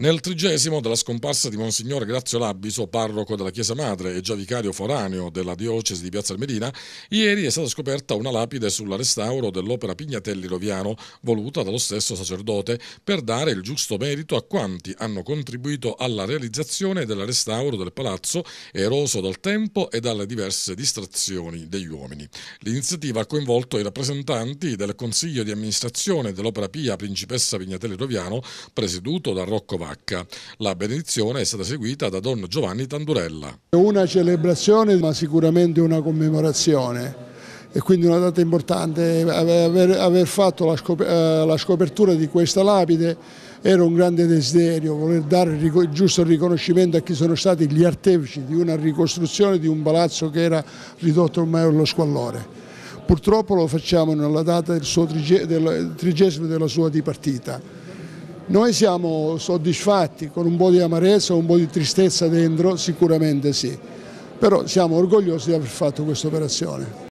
Nel trigesimo della scomparsa di Monsignore Grazio Labiso, parroco della Chiesa Madre e già vicario foraneo della diocesi di Piazza Almedina, ieri è stata scoperta una lapide sul restauro dell'opera Pignatelli Roviano, voluta dallo stesso sacerdote, per dare il giusto merito a quanti hanno contribuito alla realizzazione del restauro del palazzo eroso dal tempo e dalle diverse distrazioni degli uomini. L'iniziativa ha coinvolto i rappresentanti del Consiglio di amministrazione dell'opera Pia Principessa Pignatelli Roviano, presieduto da Rocco Valle H. La benedizione è stata seguita da Don Giovanni Tandurella. Una celebrazione ma sicuramente una commemorazione e quindi una data importante. Aver, aver fatto la, scop eh, la, scopertura di questa lapide era un grande desiderio, voler dare il giusto riconoscimento a chi sono stati gli artefici di una ricostruzione di un palazzo che era ridotto ormai allo squallore. Purtroppo lo facciamo nella data del, trigesimo della sua dipartita. Noi siamo soddisfatti con un po' di amarezza, un po' di tristezza dentro, sicuramente sì, però siamo orgogliosi di aver fatto questa operazione.